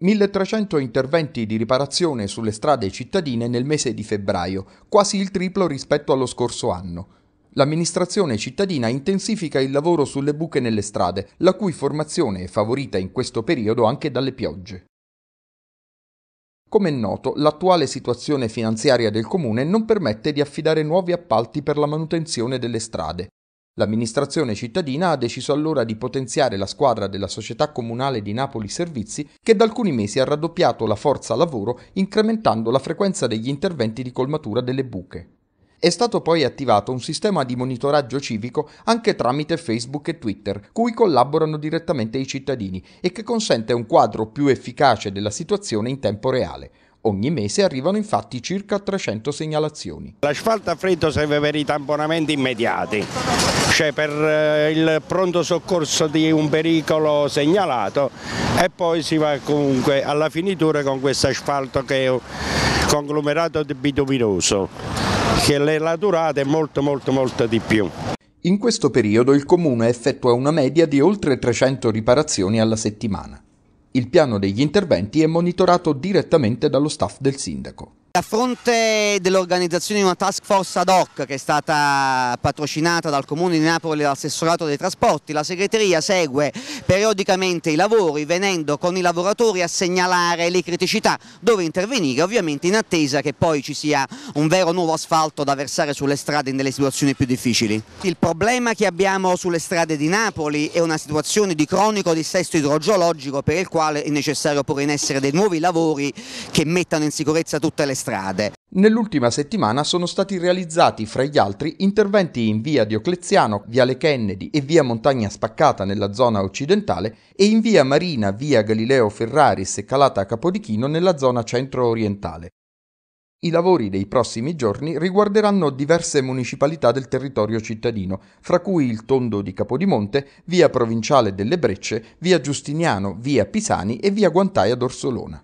1300 interventi di riparazione sulle strade cittadine nel mese di febbraio, quasi il triplo rispetto allo scorso anno. L'amministrazione cittadina intensifica il lavoro sulle buche nelle strade, la cui formazione è favorita in questo periodo anche dalle piogge. Come è noto, l'attuale situazione finanziaria del comune non permette di affidare nuovi appalti per la manutenzione delle strade. L'amministrazione cittadina ha deciso allora di potenziare la squadra della società comunale di Napoli Servizi che da alcuni mesi ha raddoppiato la forza lavoro incrementando la frequenza degli interventi di colmatura delle buche. È stato poi attivato un sistema di monitoraggio civico anche tramite Facebook e Twitter, cui collaborano direttamente i cittadini e che consente un quadro più efficace della situazione in tempo reale, Ogni mese arrivano infatti circa 300 segnalazioni. L'asfalto a freddo serve per i tamponamenti immediati, cioè per eh, il pronto soccorso di un pericolo segnalato e poi si va comunque alla finitura con questo asfalto che è conglomerato bituminoso, che la durata è molto molto molto di più. In questo periodo il comune effettua una media di oltre 300 riparazioni alla settimana. Il piano degli interventi è monitorato direttamente dallo staff del sindaco a fronte dell'organizzazione di una task force ad hoc che è stata patrocinata dal Comune di Napoli e dall'assessorato dei trasporti, la segreteria segue periodicamente i lavori venendo con i lavoratori a segnalare le criticità dove intervenire, ovviamente in attesa che poi ci sia un vero nuovo asfalto da versare sulle strade nelle situazioni più difficili. Il problema che abbiamo sulle strade di Napoli è una situazione di cronico dissesto idrogeologico per il quale è necessario porre in essere dei nuovi lavori che mettano in sicurezza tutte le strade strade. Nell'ultima settimana sono stati realizzati, fra gli altri, interventi in via Diocleziano, viale Kennedy e via Montagna Spaccata nella zona occidentale e in via Marina, via Galileo Ferraris e Calata Capodichino nella zona centro-orientale. I lavori dei prossimi giorni riguarderanno diverse municipalità del territorio cittadino, fra cui il Tondo di Capodimonte, via Provinciale delle Brecce, via Giustiniano, via Pisani e via Guantaia d'Orsolona.